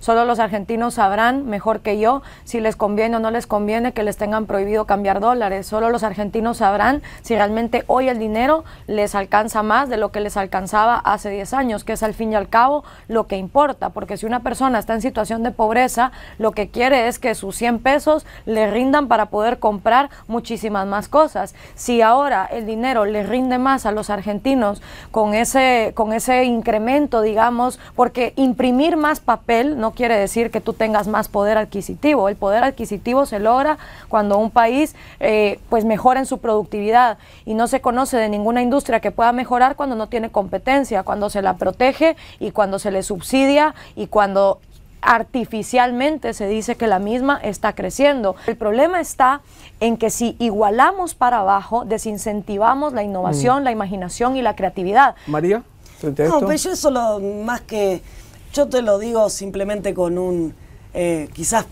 Solo los argentinos sabrán mejor que yo si les conviene o no les conviene que les tengan prohibido cambiar dólares. Solo los argentinos sabrán si realmente hoy el dinero les alcanza más de lo que les alcanzaba hace 10 años, que es al fin y al cabo lo que importa. Porque si una persona está en situación de pobreza, lo que quiere es que sus 100 pesos le rindan para poder comprar muchísimas más cosas. Si ahora el dinero le rinde más a los argentinos con ese, con ese incremento, digamos, porque imprimir más papel, no quiere decir que tú tengas más poder adquisitivo. El poder adquisitivo se logra cuando un país eh, pues mejora en su productividad y no se conoce de ninguna industria que pueda mejorar cuando no tiene competencia, cuando se la protege y cuando se le subsidia y cuando artificialmente se dice que la misma está creciendo. El problema está en que si igualamos para abajo, desincentivamos la innovación, mm. la imaginación y la creatividad. María, frente a esto. No, pero yo solo más que yo te lo digo simplemente con un, eh, quizás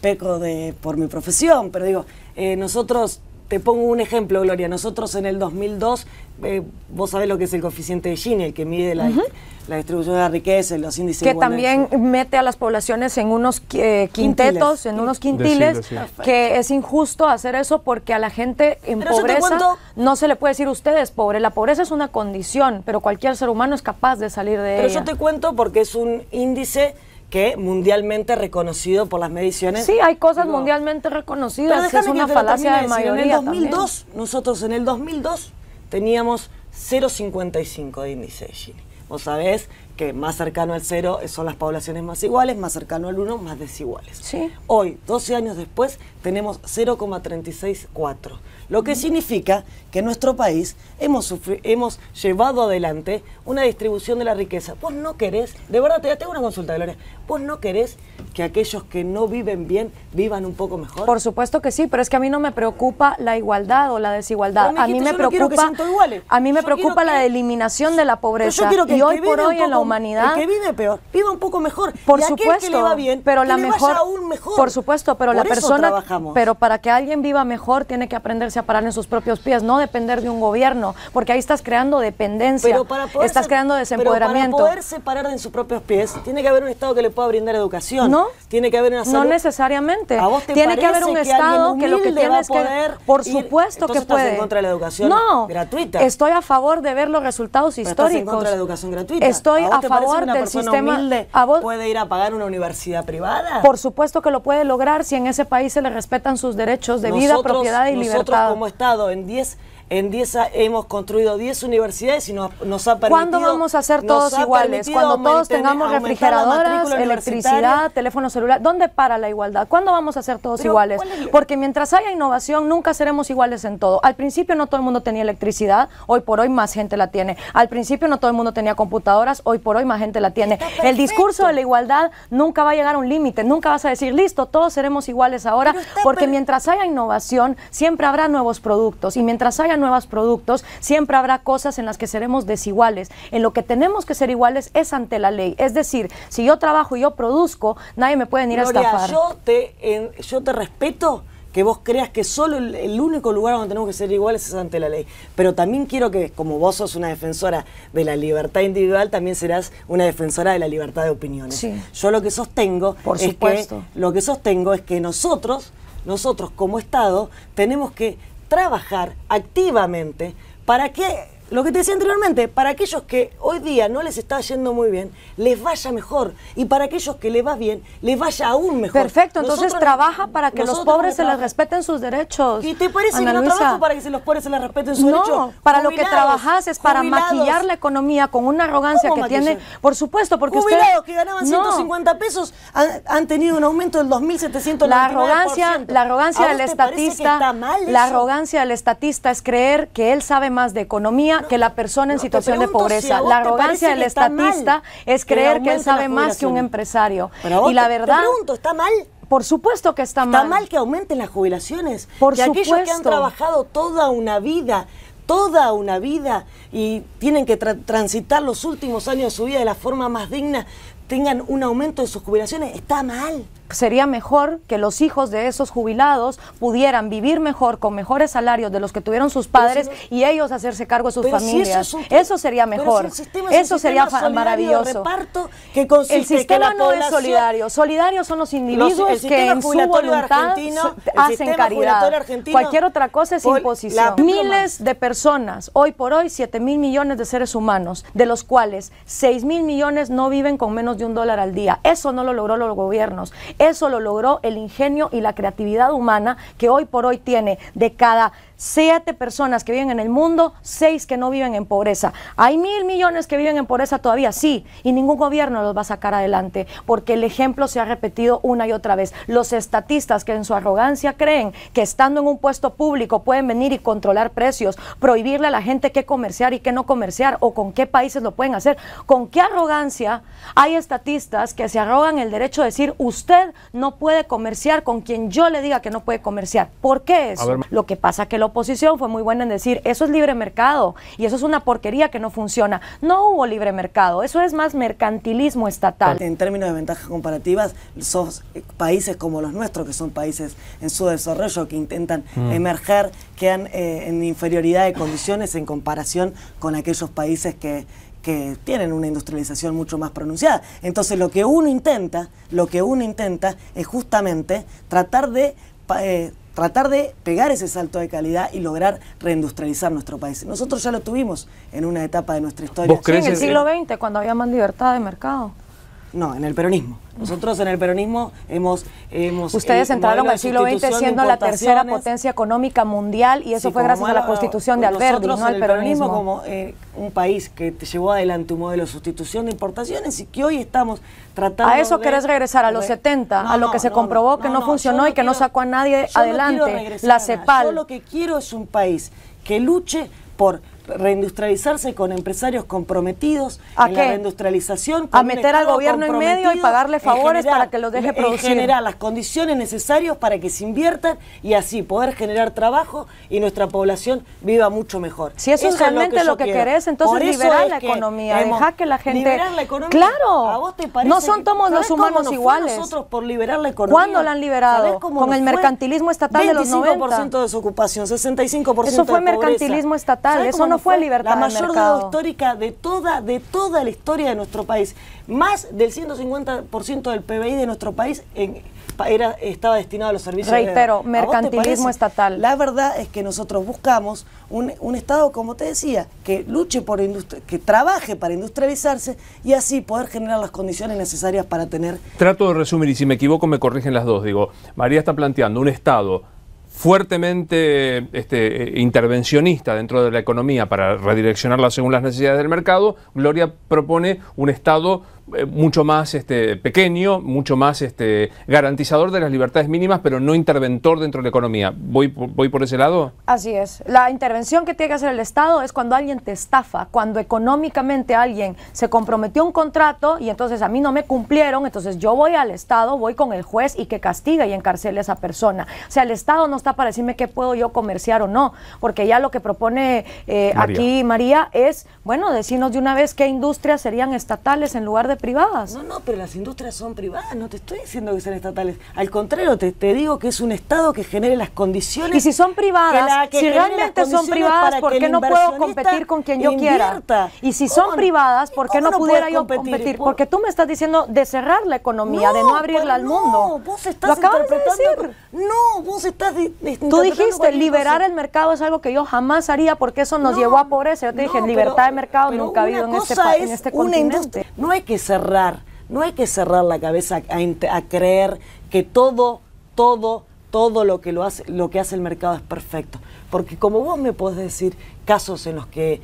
peco de, por mi profesión, pero digo, eh, nosotros te pongo un ejemplo, Gloria. Nosotros en el 2002, eh, vos sabés lo que es el coeficiente de Gini, el que mide la, distribución de la riqueza, los índices que de Que también mete a las poblaciones en unos eh, quintetos, en unos quintiles, que es injusto hacer eso porque a la gente en pobreza no se le puede decir ustedes pobre. La pobreza es una condición, pero cualquier ser humano es capaz de salir de ella. Pero yo te cuento porque es un índice que mundialmente reconocido por las mediciones. Sí, hay cosas mundialmente reconocidas, es una falacia de mayoría. En el 2002, nosotros en el 2002 teníamos 0,55 de índice de Gini que más cercano al cero son las poblaciones más iguales, más cercano al uno, más desiguales. ¿Sí? Hoy, 12 años después, tenemos 0,364, lo que significa que en nuestro país hemos, hemos llevado adelante una distribución de la riqueza. Vos no querés, de verdad, te tengo una consulta, Gloria, vos no querés que aquellos que no viven bien vivan un poco mejor. Por supuesto que sí, pero es que a mí no me preocupa la igualdad o la desigualdad. a, mí me preocupa, a mí me preocupa la eliminación de la pobreza. y hoy por hoy en la humanidad. El que vive peor, viva un poco mejor. Por y supuesto. Aquel que le va bien, pero que la mejor, aún mejor. Por supuesto, pero la persona. Pero para que alguien viva mejor, tiene que aprenderse a parar en sus propios pies, no depender de un gobierno, porque ahí estás creando dependencia. estás creando desempoderamiento. Pero para poder separar en sus propios pies, tiene que haber un Estado que le pueda brindar educación. No. Tiene que haber una salud. No necesariamente. ¿A vos te tiene que haber un Estado que lo que tiene es que. Por supuesto que puede. Estás en contra de la educación no, gratuita. Estoy a favor de ver los resultados históricos. Estás en contra de la educación gratuita. Estoy a favor del sistema puede ir a pagar una universidad privada? Por supuesto que lo puede lograr si en ese país se le respetan sus derechos de vida, propiedad y libertad. Nosotros como Estado en 10 en 10 hemos construido 10 universidades y nos, nos ha permitido... ¿Cuándo vamos a ser todos iguales? Cuando todos tengamos refrigeradoras, electricidad, teléfono celular. ¿Dónde para la igualdad? ¿Cuándo vamos a ser todos iguales? Porque mientras haya innovación, nunca seremos iguales en todo. Al principio no todo el mundo tenía electricidad, hoy por hoy más gente la tiene. Al principio no todo el mundo tenía computadoras, hoy por hoy más gente la tiene. El discurso de la igualdad nunca va a llegar a un límite, nunca vas a decir, listo, todos seremos iguales ahora, porque mientras haya innovación, siempre habrá nuevos productos y mientras haya nuevos productos, siempre habrá cosas en las que seremos desiguales. En lo que tenemos que ser iguales es ante la ley. Es decir, si yo trabajo y yo produzco, nadie me puede venir a estafar. Yo te, yo te respeto que vos creas que solo el, único lugar donde tenemos que ser iguales es ante la ley. Pero también quiero que, como vos sos una defensora de la libertad individual, también serás una defensora de la libertad de opiniones. Yo lo que sostengo Por es supuesto. lo que sostengo es que nosotros, nosotros como Estado, tenemos que trabajar activamente para que lo que te decía anteriormente, para aquellos que hoy día no les está yendo muy bien, les vaya mejor. Y para aquellos que les va bien, les vaya aún mejor. Perfecto, entonces trabaja para que los pobres se les respeten sus derechos. ¿Y te parece que no trabajo para que los pobres se les respeten sus derechos? No, para lo que trabajas es para maquillar la economía con una arrogancia que tiene, por supuesto, porque jubilados usted, que ganaban 150 pesos han, tenido un aumento del 2700 La arrogancia, la arrogancia del estatista, la arrogancia del estatista es creer que él sabe más de economía que la persona en situación de pobreza. la arrogancia del estatista es creer que, él sabe más que un empresario. Pero y la verdad... pregunto, ¿está mal? Por supuesto que está mal. Está mal que aumenten las jubilaciones. Por que aquellos que han trabajado toda una vida, toda una vida, y tienen que transitar los últimos años de su vida de la forma más digna, tengan un aumento de sus jubilaciones, está mal sería mejor que los hijos de esos jubilados pudieran vivir mejor, con mejores salarios de los que tuvieron sus padres y ellos hacerse cargo de sus familias. eso, sería mejor. eso sería maravilloso. que el sistema no es solidario. Solidarios son los individuos que en su voluntad hacen caridad. Cualquier otra cosa es imposición. Miles de personas, hoy por hoy 7 mil millones de seres humanos, de los cuales 6 mil millones no viven con menos de un dólar al día. Eso no lo logró los gobiernos. Eso lo logró el ingenio y la creatividad humana que hoy por hoy tiene de cada siete personas que viven en el mundo, seis que no viven en pobreza. Hay mil millones que viven en pobreza todavía, sí, y ningún gobierno los va a sacar adelante, porque el ejemplo se ha repetido una y otra vez. Los estatistas que en su arrogancia creen que estando en un puesto público pueden venir y controlar precios, prohibirle a la gente qué comerciar y qué no comerciar, o con qué países lo pueden hacer, con qué arrogancia hay estatistas que se arrogan el derecho de decir, usted no puede comerciar con quien yo le diga que no puede comerciar. ¿Por qué es Lo que pasa que lo oposición fue muy buena en decir, eso es libre mercado y eso es una porquería que no funciona. No hubo libre mercado, eso es más mercantilismo estatal. En términos de ventajas comparativas, sos eh, países como los nuestros, que son países en su desarrollo, que intentan mm. emerger, quedan eh, en inferioridad de condiciones en comparación con aquellos países que, tienen una industrialización mucho más pronunciada. Entonces lo que uno intenta, lo que uno intenta es justamente tratar de eh, tratar de pegar ese salto de calidad y lograr reindustrializar nuestro país. Nosotros ya lo tuvimos en una etapa de nuestra historia. en el siglo XX, cuando había más libertad de mercado. No, en el peronismo. Nosotros en el peronismo hemos... Ustedes eh, entraron al siglo XX siendo la tercera potencia económica mundial y eso fue gracias a la constitución de Alberto, no al peronismo. como eh, un país que llevó adelante un modelo de sustitución de importaciones y que hoy estamos tratando A eso querés regresar, a los 70, a lo que se comprobó que no, funcionó y que no sacó a nadie adelante, la CEPAL. Yo lo que quiero es un país que luche por reindustrializarse con empresarios comprometidos ¿A en la reindustrialización. a meter al gobierno en medio y pagarle favores para que lo deje producir. generar las condiciones necesarias para que se inviertan y así poder generar trabajo y nuestra población viva mucho mejor. Si eso, es realmente lo que, querés, entonces liberar la, economía, que la gente... Liberar la economía. Claro. no son todos los humanos iguales. nosotros por liberar la economía. ¿Cuándo la han liberado? Con el mercantilismo estatal de los 90. 25% de desocupación, 65% Eso fue mercantilismo estatal, eso no fue libertad La mayor deuda histórica de toda, de toda la historia de nuestro país. Más del 150% del PBI de nuestro país estaba destinado a los servicios. Reitero, mercantilismo estatal. La verdad es que nosotros buscamos un, un Estado, como te decía, que luche por que trabaje para industrializarse y así poder generar las condiciones necesarias para tener. Trato de resumir y si me equivoco me corrigen las dos. Digo, María está planteando un Estado fuertemente este, eh, intervencionista dentro de la economía para redireccionarla según las necesidades del mercado, Gloria propone un Estado eh, mucho más este, pequeño, mucho más este, garantizador de las libertades mínimas, pero no interventor dentro de la economía. ¿Voy, ¿Voy por ese lado? Así es. La intervención que tiene que hacer el Estado es cuando alguien te estafa, cuando económicamente alguien se comprometió un contrato y entonces a mí no me cumplieron, entonces yo voy al Estado, voy con el juez y que castiga y encarcele a esa persona. O sea, el Estado no está para decirme qué puedo yo comerciar o no, porque ya lo que propone eh, aquí María es, bueno, decirnos de una vez qué industrias serían estatales en lugar de privadas. No, no, pero las industrias son privadas, no te estoy diciendo que sean estatales. Al contrario, te, digo que es un Estado que genere las condiciones. Y si son privadas, si realmente son privadas, ¿por qué no puedo competir con quien yo quiera? Y si son privadas, ¿por qué no pudiera yo competir? Porque tú me estás diciendo de cerrar la economía, de no abrirla al mundo. No, vos estás Lo acabas No, vos estás. Tú dijiste, liberar el mercado es algo que yo jamás haría porque eso nos llevó a pobreza. Yo te dije, libertad de mercado nunca ha habido en este, en este continente. Industria. No hay que cerrar, no hay que cerrar la cabeza a, creer que todo, todo, todo lo que, lo, hace, lo que hace el mercado es perfecto. Porque como vos me podés decir casos en los que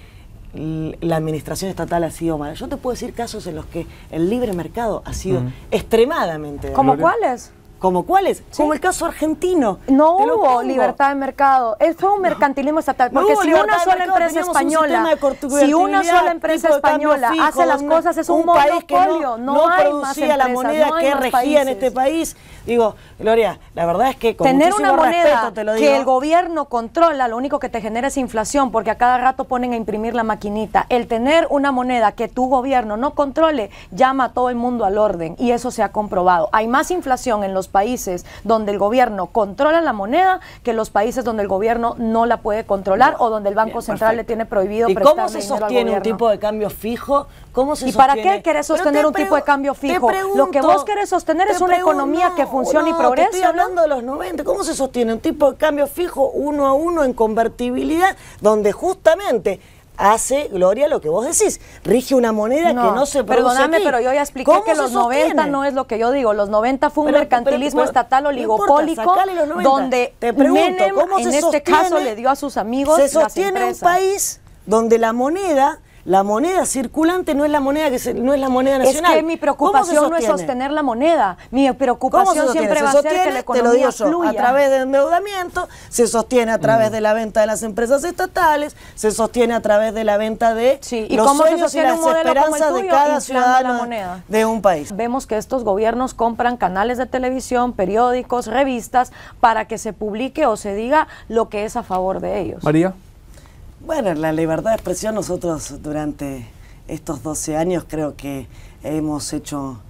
la administración estatal ha sido mala, yo te puedo decir casos en los que el libre mercado ha sido extremadamente... ¿Como cuáles? ¿Como cuáles? Como el caso argentino. No hubo libertad de mercado. es un mercantilismo estatal. Porque si, una sola, empresa española, si una sola empresa española hace las cosas, es un, monopolio. no, no hay más la moneda que regía en este país. Digo, Gloria, la verdad es que con Tener una moneda que el gobierno controla, lo único que te genera es inflación, porque a cada rato ponen a imprimir la maquinita. El tener una moneda que tu gobierno no controle, llama a todo el mundo al orden. Y eso se ha comprobado. Hay más inflación en los países donde el gobierno controla la moneda que los países donde el gobierno no la puede controlar o donde el Banco Central le tiene prohibido ¿Y cómo se sostiene un tipo de cambio fijo? ¿Cómo ¿Y para qué querés sostener un tipo de cambio fijo? Lo que vos querés sostener es una economía que funcione y progrese. Estoy hablando de los 90. ¿Cómo se sostiene un tipo de cambio fijo uno a uno en convertibilidad donde justamente hace, Gloria, lo que vos decís. Rige una moneda que no se produce Perdóname, pero yo ya expliqué que los 90 no es lo que yo digo. Los 90 fue un mercantilismo estatal oligopólico donde Te pregunto, en este caso, le dio a sus amigos Se sostiene un país donde la moneda la moneda circulante no es la moneda que no es la moneda nacional. Es que mi preocupación no es sostener la moneda. Mi preocupación siempre va a ser la economía A través de endeudamiento, se sostiene a mm. través de la venta de las empresas estatales, se sostiene a través de la venta de ¿Y los cómo se y las esperanzas de cada ciudadano de un país. Vemos que estos gobiernos compran canales de televisión, periódicos, revistas para que se publique o se diga lo que es a favor de ellos. María bueno, la libertad de expresión nosotros durante estos 12 años creo que hemos hecho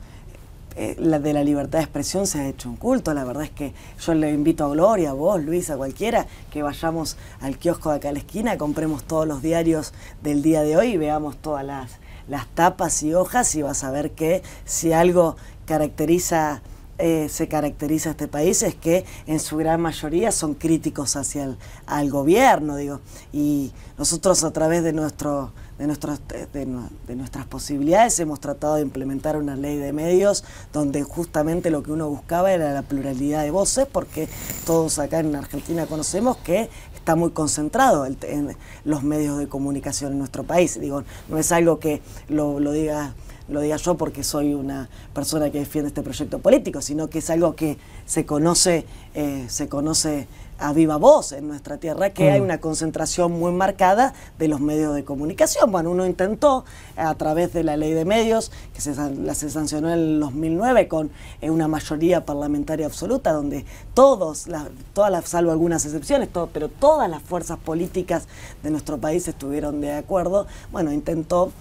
eh, la de la libertad de expresión se ha hecho un culto. La verdad es que yo le invito a Gloria, a vos, Luis, a cualquiera, que vayamos al kiosco de acá a la esquina, compremos todos los diarios del día de hoy y veamos todas las, las tapas y hojas y vas a ver que si algo caracteriza eh, se caracteriza este país es que en su gran mayoría son críticos hacia el gobierno, digo, y nosotros a través de nuestro de, nuestros, de, nuestras posibilidades hemos tratado de implementar una ley de medios donde justamente lo que uno buscaba era la pluralidad de voces, porque todos acá en Argentina conocemos que está muy concentrado en los medios de comunicación en nuestro país. Digo, no es algo que lo diga lo diga yo porque soy una persona que defiende este proyecto político, sino que es algo que se conoce, eh, se conoce a viva voz en nuestra tierra, que hay mm. una concentración muy marcada de los medios de comunicación. Bueno, uno intentó eh, a través de la ley de medios, que se, la, se sancionó en el 2009 con eh, una mayoría parlamentaria absoluta, donde todos, todas salvo algunas excepciones, todo, pero todas las fuerzas políticas de nuestro país estuvieron de acuerdo. Bueno, intentó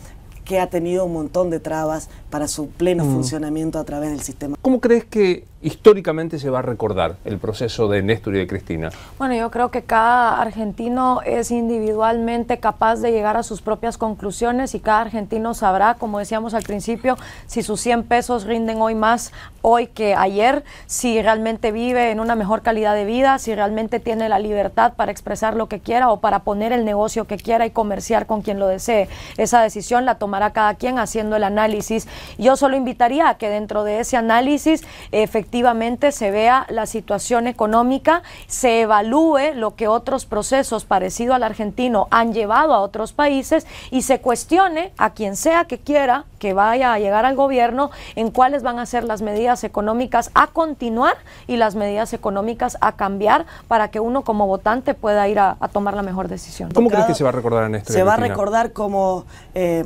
que ha tenido un montón de trabas para su pleno mm. funcionamiento a través del sistema. ¿Cómo crees que históricamente se va a recordar el proceso de Néstor y de Cristina? Bueno, yo creo que cada argentino es individualmente capaz de llegar a sus propias conclusiones y cada argentino sabrá, como decíamos al principio, si sus 100 pesos rinden hoy más hoy que ayer, si realmente vive en una mejor calidad de vida, si realmente tiene la libertad para expresar lo que quiera o para poner el negocio que quiera y comerciar con quien lo desee. Esa decisión la tomará cada quien haciendo el análisis. Yo solo invitaría a que dentro de ese análisis efectivamente efectivamente se vea la situación económica, se evalúe lo que otros procesos parecido al argentino han llevado a otros países y se cuestione a quien sea que quiera que vaya a llegar al gobierno en cuáles van a ser las medidas económicas a continuar y las medidas económicas a cambiar para que uno como votante pueda ir a, tomar la mejor decisión. ¿Cómo crees que se va a recordar en este? Se va a recordar como... Eh,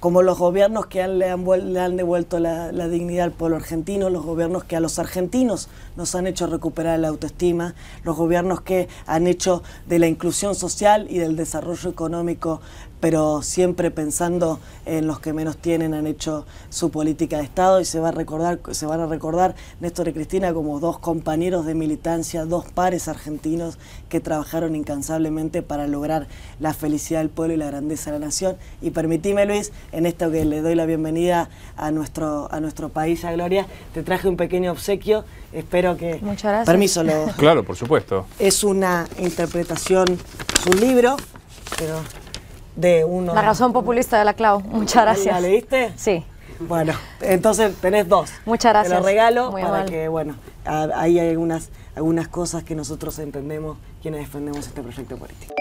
como los gobiernos que le, han, devuelto la, dignidad al pueblo argentino, los gobiernos que a los argentinos nos han hecho recuperar la autoestima, los gobiernos que han hecho de la inclusión social y del desarrollo económico pero siempre pensando en los que menos tienen, han hecho su política de Estado y se, va a recordar, se van a recordar Néstor y Cristina como dos compañeros de militancia, dos pares argentinos que trabajaron incansablemente para lograr la felicidad del pueblo y la grandeza de la nación. Y permitime, Luis, en esto que le doy la bienvenida a nuestro, a nuestro país, a Gloria, te traje un pequeño obsequio, espero que... Muchas gracias. Permiso, Claro, por supuesto. Es una interpretación, su un libro, pero la razón populista de la Clau. Muchas gracias. ¿La leíste? Sí. Bueno, entonces tenés dos. Muchas gracias. Te lo regalo para que, bueno, ahí hay algunas, algunas cosas que nosotros entendemos quienes defendemos este proyecto político.